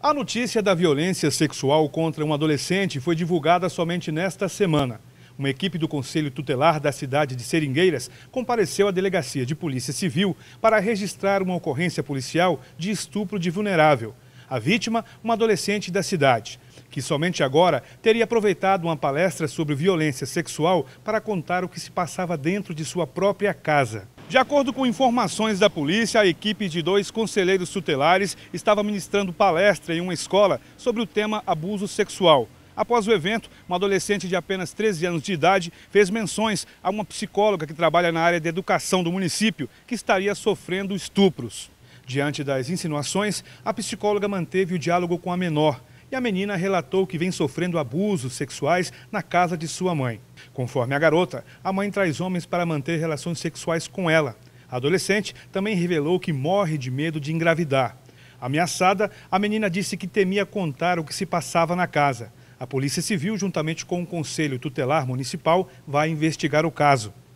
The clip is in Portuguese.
A notícia da violência sexual contra um adolescente foi divulgada somente nesta semana. Uma equipe do Conselho Tutelar da cidade de Seringueiras compareceu à Delegacia de Polícia Civil para registrar uma ocorrência policial de estupro de vulnerável. A vítima, uma adolescente da cidade, que somente agora teria aproveitado uma palestra sobre violência sexual para contar o que se passava dentro de sua própria casa. De acordo com informações da polícia, a equipe de dois conselheiros tutelares estava ministrando palestra em uma escola sobre o tema abuso sexual. Após o evento, uma adolescente de apenas 13 anos de idade fez menções a uma psicóloga que trabalha na área de educação do município, que estaria sofrendo estupros. Diante das insinuações, a psicóloga manteve o diálogo com a menor e a menina relatou que vem sofrendo abusos sexuais na casa de sua mãe. Conforme a garota, a mãe traz homens para manter relações sexuais com ela. A adolescente também revelou que morre de medo de engravidar. Ameaçada, a menina disse que temia contar o que se passava na casa. A Polícia Civil, juntamente com o Conselho Tutelar Municipal, vai investigar o caso.